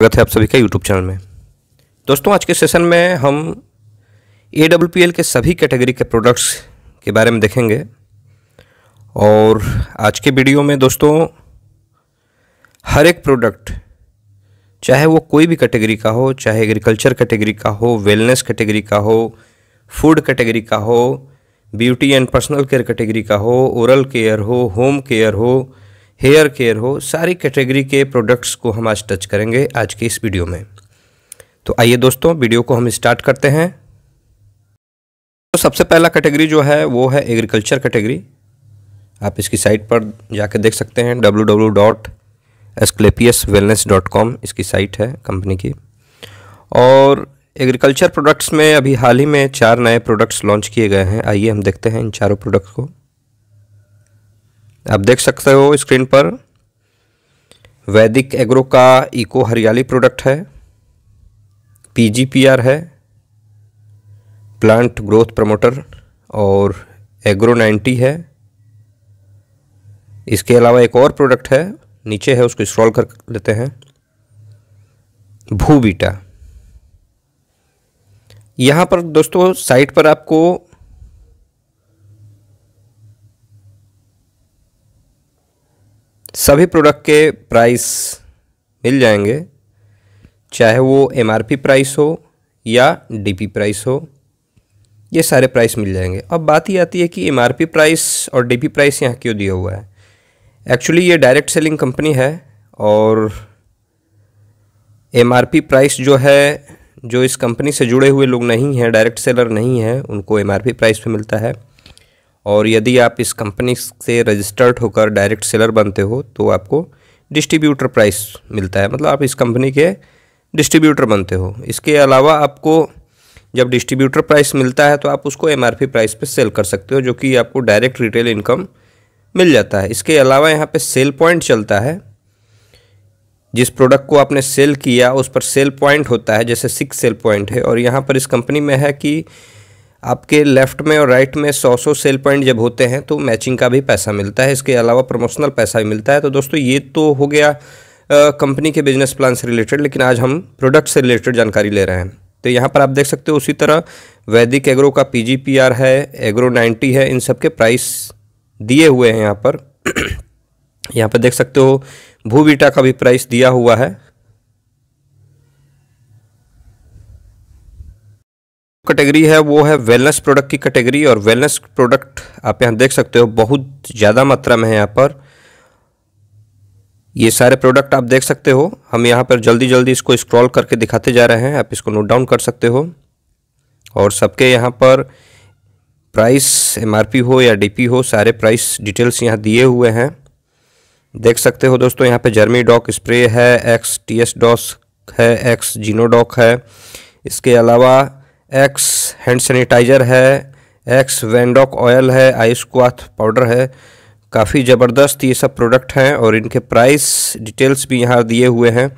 स्वागत है आप सभी का यूट्यूब चैनल में दोस्तों आज के सेशन में हम ए के सभी कैटेगरी के प्रोडक्ट्स के बारे में देखेंगे और आज के वीडियो में दोस्तों हर एक प्रोडक्ट चाहे वो कोई भी कैटेगरी का हो चाहे एग्रीकल्चर कैटेगरी का हो वेलनेस कैटेगरी का हो फूड कैटेगरी का हो beauty and personal care category का हो ओरल केयर हो होम केयर हो हेयर केयर हो सारी कैटेगरी के प्रोडक्ट्स को हम आज टच करेंगे आज के इस वीडियो में तो आइए दोस्तों वीडियो को हम स्टार्ट करते हैं तो सबसे पहला कैटेगरी जो है वो है एग्रीकल्चर कैटेगरी आप इसकी साइट पर जाके देख सकते हैं W dot wellness dot com इसकी साइट है कंपनी की और एग्रीकल्चर प्रोडक्ट्स में अभी हाल ही में चार नए प्रोडक्ट्स लॉन्च किए गए हैं आइए हम देखते हैं इन चारों प्रोडक्ट्स को आप देख सकते हो स्क्रीन पर वैदिक एग्रो का इको हरियाली प्रोडक्ट है पीजीपीआर है प्लांट ग्रोथ प्रमोटर और एग्रो 90 है इसके अलावा एक और प्रोडक्ट है नीचे है उसको स्क्रॉल कर लेते हैं बीटा यहाँ पर दोस्तों साइट पर आपको सभी प्रोडक्ट के प्राइस मिल जाएंगे चाहे वो एम प्राइस हो या डी प्राइस हो ये सारे प्राइस मिल जाएंगे अब बात ही आती है कि एम प्राइस और डी प्राइस यहाँ क्यों दिया हुआ है एक्चुअली ये डायरेक्ट सेलिंग कंपनी है और एम प्राइस जो है जो इस कंपनी से जुड़े हुए लोग नहीं हैं डायरेक्ट सेलर नहीं हैं उनको एम प्राइस पे मिलता है और यदि आप इस कंपनी से रजिस्टर्ड होकर डायरेक्ट सेलर बनते हो तो आपको डिस्ट्रीब्यूटर प्राइस मिलता है मतलब आप इस कंपनी के डिस्ट्रीब्यूटर बनते हो इसके अलावा आपको जब डिस्ट्रीब्यूटर प्राइस मिलता है तो आप उसको एम प्राइस पर सेल कर सकते हो जो कि आपको डायरेक्ट रिटेल इनकम मिल जाता है इसके अलावा यहाँ पे सेल पॉइंट चलता है जिस प्रोडक्ट को आपने सेल किया उस पर सेल पॉइंट होता है जैसे सिक्स सेल पॉइंट है और यहाँ पर इस कंपनी में है कि आपके लेफ्ट में और राइट में सौ सौ सेल पॉइंट जब होते हैं तो मैचिंग का भी पैसा मिलता है इसके अलावा प्रमोशनल पैसा भी मिलता है तो दोस्तों ये तो हो गया कंपनी के बिजनेस प्लान से रिलेटेड लेकिन आज हम प्रोडक्ट से रिलेटेड जानकारी ले रहे हैं तो यहाँ पर आप देख सकते हो उसी तरह वैदिक एग्रो का पी है एग्रो नाइन्टी है इन सब के प्राइस दिए हुए हैं यहाँ पर यहाँ पर देख सकते हो भूविटा का भी प्राइस दिया हुआ है कैटेगरी है वो है वेलनेस प्रोडक्ट की कैटेगरी और वेलनेस प्रोडक्ट आप यहाँ देख सकते हो बहुत ज़्यादा मात्रा में है यहाँ पर ये सारे प्रोडक्ट आप देख सकते हो हम यहाँ पर जल्दी जल्दी इसको स्क्रॉल करके दिखाते जा रहे हैं आप इसको नोट डाउन कर सकते हो और सबके यहाँ पर प्राइस एमआरपी हो या डीपी हो सारे प्राइस डिटेल्स यहाँ दिए हुए हैं देख सकते हो दोस्तों यहाँ पे जर्मी डॉक स्प्रे है एक्स टी एस डॉस है एक्स जीनो डॉक है इसके अलावा एक्स हैंड सैनिटाइज़र है एक्स वेंडॉक ऑयल है आइस क्वाथ पाउडर है काफ़ी ज़बरदस्त ये सब प्रोडक्ट हैं और इनके प्राइस डिटेल्स भी यहाँ दिए हुए हैं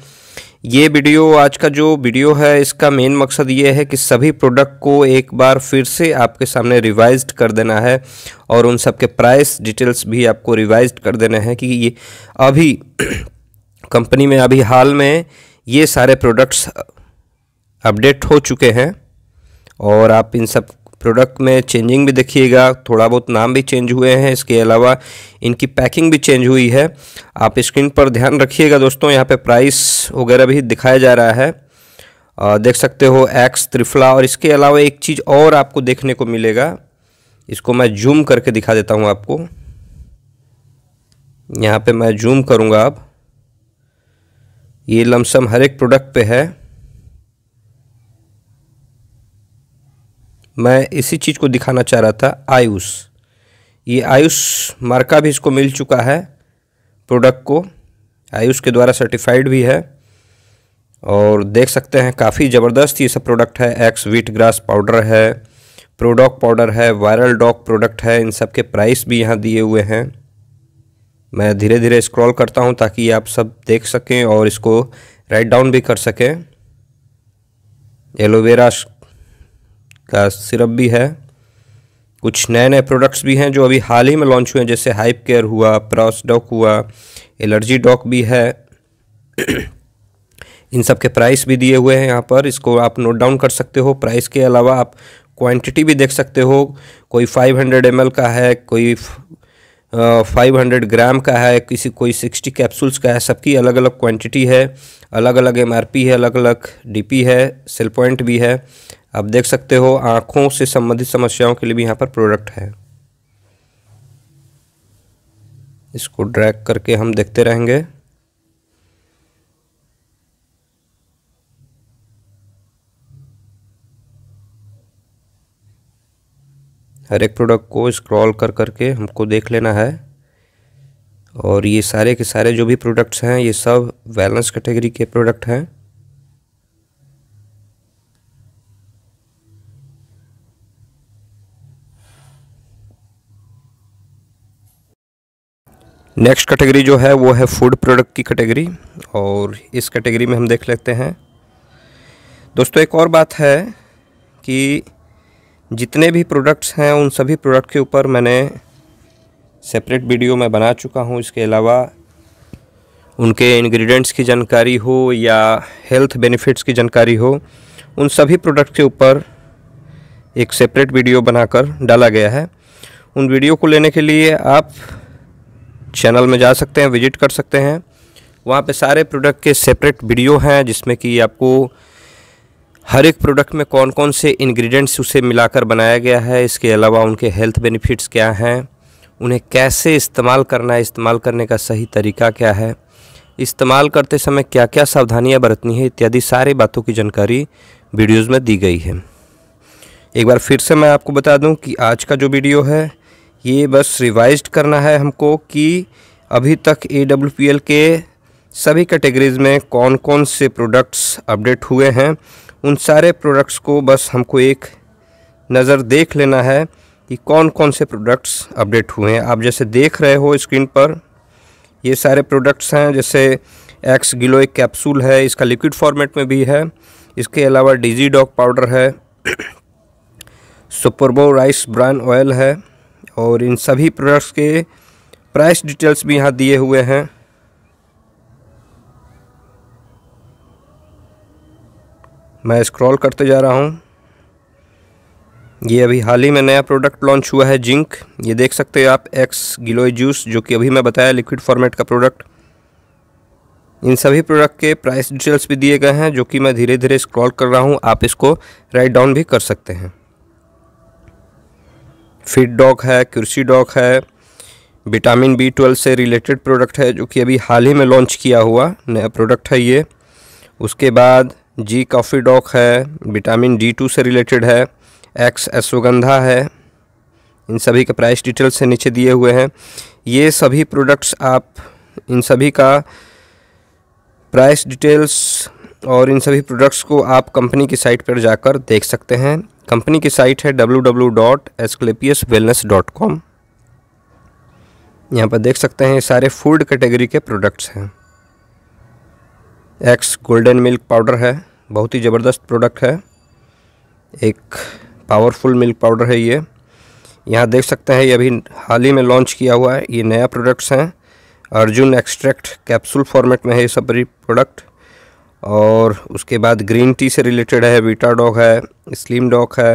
ये वीडियो आज का जो वीडियो है इसका मेन मकसद ये है कि सभी प्रोडक्ट को एक बार फिर से आपके सामने रिवाइज्ड कर देना है और उन सब के प्राइस डिटेल्स भी आपको रिवाइज्ड कर देने हैं कि ये अभी कंपनी में अभी हाल में ये सारे प्रोडक्ट्स अपडेट हो चुके हैं और आप इन सब प्रोडक्ट में चेंजिंग भी देखिएगा थोड़ा बहुत नाम भी चेंज हुए हैं इसके अलावा इनकी पैकिंग भी चेंज हुई है आप स्क्रीन पर ध्यान रखिएगा दोस्तों यहाँ पे प्राइस वगैरह भी दिखाया जा रहा है आ, देख सकते हो एक्स त्रिफला और इसके अलावा एक चीज़ और आपको देखने को मिलेगा इसको मैं जूम करके दिखा देता हूँ आपको यहाँ पर मैं जूम करूँगा आप ये लमसम हर एक प्रोडक्ट पर है मैं इसी चीज़ को दिखाना चाह रहा था आयुष ये आयुष मार्का भी इसको मिल चुका है प्रोडक्ट को आयुष के द्वारा सर्टिफाइड भी है और देख सकते हैं काफ़ी ज़बरदस्त ये सब प्रोडक्ट है एक्स वीट ग्रास पाउडर है प्रोडॉक पाउडर है वायरल डॉग प्रोडक्ट है इन सब के प्राइस भी यहाँ दिए हुए हैं मैं धीरे धीरे स्क्रॉल करता हूँ ताकि आप सब देख सकें और इसको राइट डाउन भी कर सकें एलोवेरा का सिरप भी है कुछ नए नए प्रोडक्ट्स भी हैं जो अभी हाल ही में लॉन्च हुए हैं जैसे हाइप केयर हुआ प्रॉस डॉक हुआ एलर्जी डॉक भी है इन सब के प्राइस भी दिए हुए हैं यहाँ पर इसको आप नोट डाउन कर सकते हो प्राइस के अलावा आप क्वांटिटी भी देख सकते हो कोई 500 हंड्रेड का है कोई फाइव हंड्रेड ग्राम का है किसी कोई सिक्सटी कैप्सूल्स का है सबकी अलग अलग क्वांटिटी है अलग अलग एम है अलग अलग डी है सेल पॉइंट भी है आप देख सकते हो आँखों से संबंधित समस्याओं के लिए भी यहाँ पर प्रोडक्ट है इसको ड्रैग करके हम देखते रहेंगे हर एक प्रोडक्ट को स्क्रॉल कर करके हमको देख लेना है और ये सारे के सारे जो भी प्रोडक्ट्स हैं ये सब बैलेंस कैटेगरी के प्रोडक्ट हैं नेक्स्ट कैटेगरी जो है वो है फूड प्रोडक्ट की कैटेगरी और इस कैटेगरी में हम देख लेते हैं दोस्तों एक और बात है कि जितने भी प्रोडक्ट्स हैं उन सभी प्रोडक्ट के ऊपर मैंने सेपरेट वीडियो मैं बना चुका हूँ इसके अलावा उनके इंग्रेडिएंट्स की जानकारी हो या हेल्थ बेनिफिट्स की जानकारी हो उन सभी प्रोडक्ट के ऊपर एक सेपरेट वीडियो बनाकर डाला गया है उन वीडियो को लेने के लिए आप चैनल में जा सकते हैं विजिट कर सकते हैं वहाँ पे सारे प्रोडक्ट के सेपरेट वीडियो हैं जिसमें कि आपको हर एक प्रोडक्ट में कौन कौन से इंग्रेडिएंट्स उसे मिलाकर बनाया गया है इसके अलावा उनके हेल्थ बेनिफिट्स क्या हैं उन्हें कैसे इस्तेमाल करना है इस्तेमाल करने का सही तरीका क्या है इस्तेमाल करते समय क्या क्या सावधानियाँ बरतनी है इत्यादि सारी बातों की जानकारी वीडियोज़ में दी गई है एक बार फिर से मैं आपको बता दूँ कि आज का जो वीडियो है ये बस रिवाइज करना है हमको कि अभी तक ए के सभी कैटेगरीज़ में कौन कौन से प्रोडक्ट्स अपडेट हुए हैं उन सारे प्रोडक्ट्स को बस हमको एक नज़र देख लेना है कि कौन कौन से प्रोडक्ट्स अपडेट हुए हैं आप जैसे देख रहे हो स्क्रीन पर ये सारे प्रोडक्ट्स हैं जैसे एक्स गिलो एक कैप्सूल है इसका लिक्विड फॉर्मेट में भी है इसके अलावा डिजी डॉग पाउडर है सुपरबो राइस ब्रांड ऑयल है और इन सभी प्रोडक्ट्स के प्राइस डिटेल्स भी यहाँ दिए हुए हैं मैं स्क्रॉल करते जा रहा हूँ ये अभी हाल ही में नया प्रोडक्ट लॉन्च हुआ है जिंक ये देख सकते हैं आप एक्स गिलोय जूस जो कि अभी मैं बताया लिक्विड फॉर्मेट का प्रोडक्ट इन सभी प्रोडक्ट के प्राइस डिटेल्स भी दिए गए हैं जो कि मैं धीरे धीरे स्क्रॉल कर रहा हूँ आप इसको राइट डाउन भी कर सकते हैं फिट डॉग है कृषि डॉग है विटामिन बी ट्वेल्व से रिलेटेड प्रोडक्ट है जो कि अभी हाल ही में लॉन्च किया हुआ नया प्रोडक्ट है ये उसके बाद जी कॉफ़ी डॉक है विटामिन डी टू से रिलेटेड है एक्स अश्वगंधा है इन सभी के प्राइस डिटेल्स से नीचे दिए हुए हैं ये सभी प्रोडक्ट्स आप इन सभी का प्राइस डिटेल्स और इन सभी प्रोडक्ट्स को आप कंपनी की साइट पर जाकर देख सकते हैं कंपनी की साइट है W W dot Asclepius wellness dot com यहाँ पर देख सकते हैं सारे फूड कैटेगरी के प्रोडक्ट्स हैं एक्स गोल्डन मिल्क पाउडर है बहुत ही ज़बरदस्त प्रोडक्ट है एक पावरफुल मिल्क पाउडर है ये यहाँ देख सकते हैं ये अभी हाल ही में लॉन्च किया हुआ है ये नया प्रोडक्ट्स हैं अर्जुन एक्सट्रैक्ट कैप्सूल फॉर्मेट में है ये सब प्रोडक्ट और उसके बाद ग्रीन टी से रिलेटेड है बीटा डॉग है स्लिम डॉग है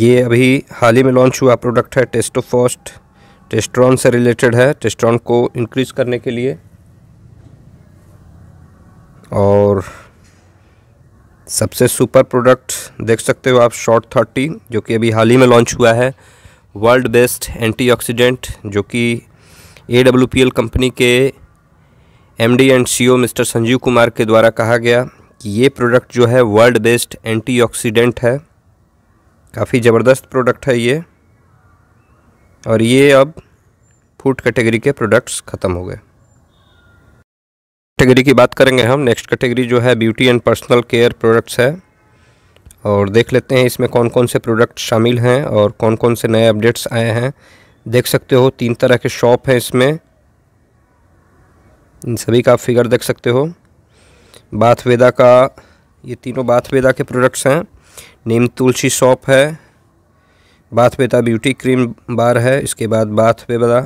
ये अभी हाल ही में लॉन्च हुआ प्रोडक्ट है टेस्टोफॉस्ट टेस्ट्रॉन से रिलेटेड है टेस्ट्रॉन को इंक्रीज करने के लिए और सबसे सुपर प्रोडक्ट देख सकते हो आप शॉर्ट थर्टी जो कि अभी हाल ही में लॉन्च हुआ है वर्ल्ड बेस्ट एंटीऑक्सीडेंट जो कि ए कंपनी के MD and CEO mister Sanjeev Kumar के द्वारा कहा गया कि ये प्रोडक्ट जो है वर्ल्ड बेस्ड एंटीऑक्सीडेंट है काफ़ी ज़बरदस्त प्रोडक्ट है ये और ये अब फूड कैटेगरी के प्रोडक्ट्स ख़त्म हो गए कैटेगरी की बात करेंगे हम नेक्स्ट कैटेगरी जो है beauty and personal care products है और देख लेते हैं इसमें कौन कौन से प्रोडक्ट शामिल हैं और कौन कौन से नए अपडेट्स आए हैं देख सकते हो तीन तरह के शॉप हैं इसमें इन सभी का फिगर देख सकते हो बाथवेदा का ये तीनों बाथवेदा के प्रोडक्ट्स हैं नीम तुलसी शॉप है बाथवेदा ब्यूटी क्रीम बार है इसके बाद बाथवेदा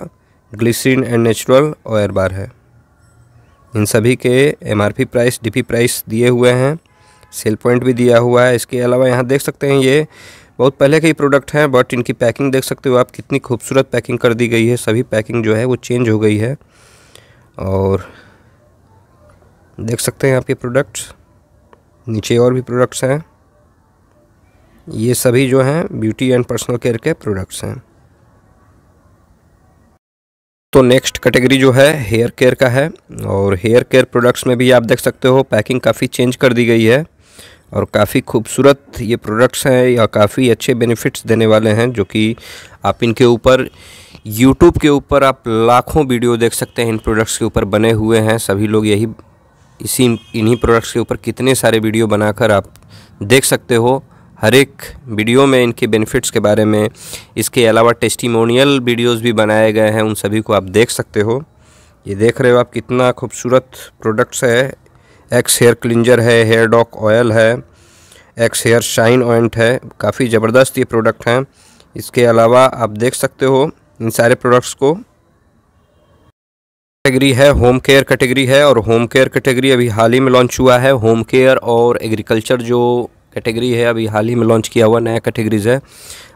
ग्लिसरीन एंड नेचुरल ऑयर बार है इन सभी के एमआरपी प्राइस डीपी प्राइस दिए हुए हैं सेल पॉइंट भी दिया हुआ है इसके अलावा यहाँ देख सकते हैं ये बहुत पहले के ही प्रोडक्ट हैं बट इनकी पैकिंग देख सकते हो आप कितनी खूबसूरत पैकिंग कर दी गई है सभी पैकिंग जो है वो चेंज हो गई है और देख सकते हैं आपके प्रोडक्ट्स नीचे और भी प्रोडक्ट्स हैं ये सभी जो हैं ब्यूटी एंड पर्सनल केयर के प्रोडक्ट्स हैं तो नेक्स्ट कैटेगरी जो है हेयर केयर का है और हेयर केयर प्रोडक्ट्स में भी आप देख सकते हो पैकिंग काफ़ी चेंज कर दी गई है और काफ़ी खूबसूरत ये प्रोडक्ट्स हैं या काफ़ी अच्छे बेनिफिट्स देने वाले हैं जो कि आप इनके ऊपर यूट्यूब के ऊपर आप लाखों वीडियो देख सकते हैं इन प्रोडक्ट्स के ऊपर बने हुए हैं सभी लोग यही इसी इन्हीं प्रोडक्ट्स के ऊपर कितने सारे वीडियो बनाकर आप देख सकते हो हर एक वीडियो में इनके बेनिफिट्स के बारे में इसके अलावा टेस्टिमोनियल वीडियोस भी बनाए गए हैं उन सभी को आप देख सकते हो ये देख रहे हो आप कितना खूबसूरत प्रोडक्ट्स है एक्स हेयर क्लिंजर है हेयर डॉक ऑयल है एक्स हेयर शाइन ऑइंट है काफ़ी ज़बरदस्त ये प्रोडक्ट हैं इसके अलावा आप देख सकते हो इन सारे प्रोडक्ट्स को कैटेगरी है होम केयर कैटेगरी है और होम केयर कैटेगरी अभी हाल ही में लॉन्च हुआ है होम केयर और एग्रीकल्चर जो कैटेगरी है अभी हाल ही में लॉन्च किया हुआ नया कैटेगरीज है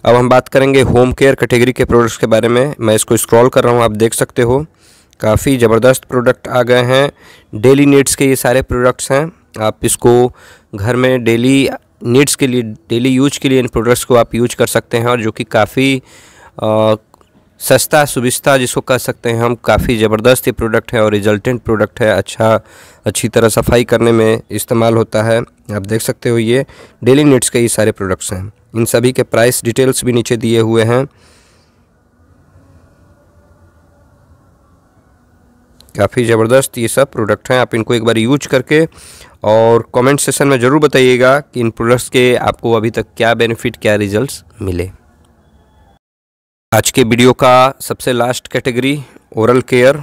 अब हम बात करेंगे होम केयर कैटेगरी के प्रोडक्ट्स के बारे में मैं इसको स्क्रॉल कर रहा हूँ आप देख सकते हो काफ़ी ज़बरदस्त प्रोडक्ट आ गए हैं डेली नीड्स के ये सारे प्रोडक्ट्स हैं आप इसको घर में डेली नीड्स के लिए डेली यूज के लिए इन प्रोडक्ट्स को आप यूज कर सकते हैं और जो कि काफ़ी सस्ता सुविस्ता जिसको कह सकते हैं हम काफ़ी ज़बरदस्त ये प्रोडक्ट है और रिजल्टेंट प्रोडक्ट है अच्छा अच्छी तरह सफाई करने में इस्तेमाल होता है आप देख सकते हो ये डेली नीड्स के ये सारे प्रोडक्ट्स हैं इन सभी के प्राइस डिटेल्स भी नीचे दिए हुए हैं काफ़ी ज़बरदस्त ये सब प्रोडक्ट हैं आप इनको एक बार यूज करके और कमेंट सेशन में ज़रूर बताइएगा कि इन प्रोडक्ट्स के आपको अभी तक क्या बेनिफिट क्या रिजल्ट्स मिले आज के वीडियो का सबसे लास्ट कैटेगरी ओरल केयर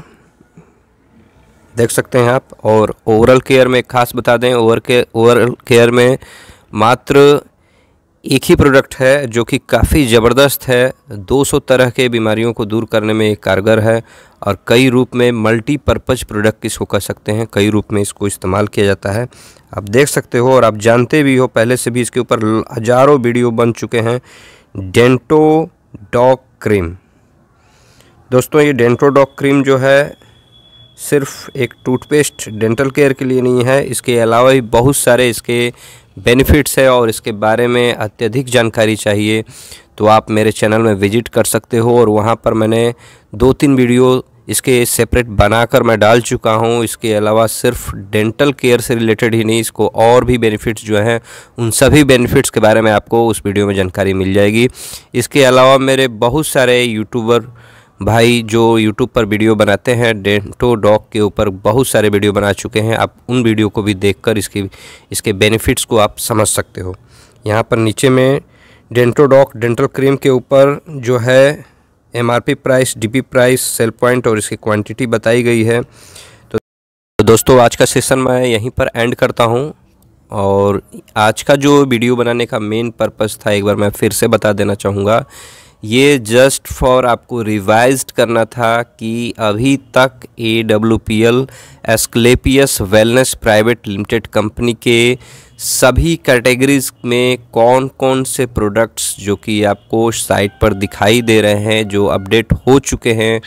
देख सकते हैं आप और ओरल केयर में खास बता दें ओवर के ओरल केयर में मात्र एक ही प्रोडक्ट है जो कि काफ़ी ज़बरदस्त है 200 तरह के बीमारियों को दूर करने में एक कारगर है और कई रूप में मल्टीपर्पज़ प्रोडक्ट इसको कह सकते हैं कई रूप में इसको इस्तेमाल किया जाता है आप देख सकते हो और आप जानते भी हो पहले से भी इसके ऊपर हज़ारों वीडियो बन चुके हैं डेंटो डॉक क्रीम दोस्तों ये डेंट्रोडॉक क्रीम जो है सिर्फ एक टूथपेस्ट डेंटल केयर के लिए नहीं है इसके अलावा भी बहुत सारे इसके बेनिफिट्स है और इसके बारे में अत्यधिक जानकारी चाहिए तो आप मेरे चैनल में विजिट कर सकते हो और वहाँ पर मैंने दो तीन वीडियो इसके सेपरेट बनाकर मैं डाल चुका हूँ इसके अलावा सिर्फ डेंटल केयर से रिलेटेड ही नहीं इसको और भी बेनिफिट्स जो हैं उन सभी बेनिफिट्स के बारे में आपको उस वीडियो में जानकारी मिल जाएगी इसके अलावा मेरे बहुत सारे यूट्यूबर भाई जो YouTube पर वीडियो बनाते हैं डेंटो डॉग के ऊपर बहुत सारे वीडियो बना चुके हैं आप उन वीडियो को भी देखकर इसके इसके बेनिफिट्स को आप समझ सकते हो यहाँ पर नीचे में डेंटो डेंटल क्रीम के ऊपर जो है MRP price DP price sale point और इसकी क्वांटिटी बताई गई है तो दोस्तों आज का सेशन मैं यहीं पर एंड करता हूँ और आज का जो वीडियो बनाने का मेन पर्पस था एक बार मैं फिर से बता देना चाहूँगा ये जस्ट फॉर आपको रिवाइज करना था कि अभी तक A W P L Asclepius wellness private limited company के सभी कैटेगरीज में कौन कौन से प्रोडक्ट्स जो कि आपको साइट पर दिखाई दे रहे हैं जो अपडेट हो चुके हैं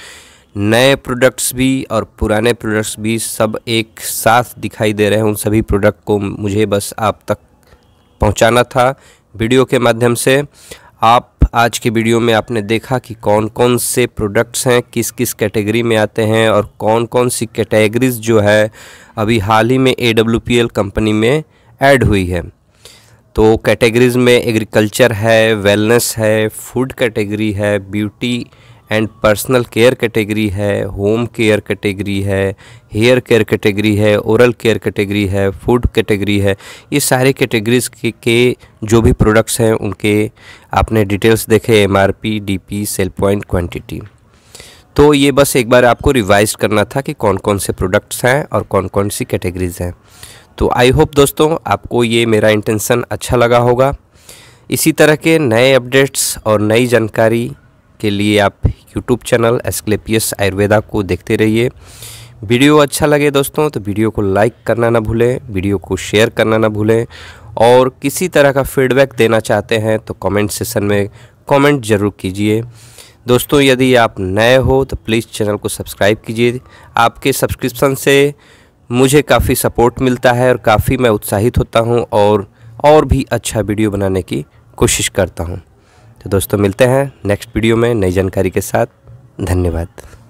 नए प्रोडक्ट्स भी और पुराने प्रोडक्ट्स भी सब एक साथ दिखाई दे रहे हैं उन सभी प्रोडक्ट को मुझे बस आप तक पहुंचाना था वीडियो के माध्यम से आप आज के वीडियो में आपने देखा कि कौन कौन से प्रोडक्ट्स हैं किस किस कैटेगरी में आते हैं और कौन कौन सी कैटेगरीज जो है अभी हाल ही में ए कंपनी में ऐड हुई है तो कैटेगरीज में एग्रीकल्चर है वेलनेस है फूड कैटेगरी है beauty and personal care category है होम केयर कैटेगरी है हेयर केयर कैटेगरी है ओरल केयर कैटेगरी है फूड कैटेगरी है ये सारे कैटेगरीज के, के जो भी प्रोडक्ट्स हैं उनके आपने डिटेल्स देखे M R P D P sale point quantity तो ये बस एक बार आपको रिवाइज करना था कि कौन कौन से प्रोडक्ट्स हैं और कौन कौन सी कैटेगरीज हैं तो आई होप दोस्तों आपको ये मेरा इंटेंसन अच्छा लगा होगा इसी तरह के नए अपडेट्स और नई जानकारी के लिए आप यूट्यूब चैनल एस्क्लेपियस आयुर्वेदा को देखते रहिए वीडियो अच्छा लगे दोस्तों तो वीडियो को लाइक करना ना भूलें वीडियो को शेयर करना ना भूलें और किसी तरह का फीडबैक देना चाहते हैं तो कमेंट सेशन में कमेंट ज़रूर कीजिए दोस्तों यदि आप नए हो तो प्लीज़ चैनल को सब्सक्राइब कीजिए आपके सब्सक्रिप्शन से मुझे काफ़ी सपोर्ट मिलता है और काफ़ी मैं उत्साहित होता हूँ और और भी अच्छा वीडियो बनाने की कोशिश करता हूँ तो दोस्तों मिलते हैं नेक्स्ट वीडियो में नई जानकारी के साथ धन्यवाद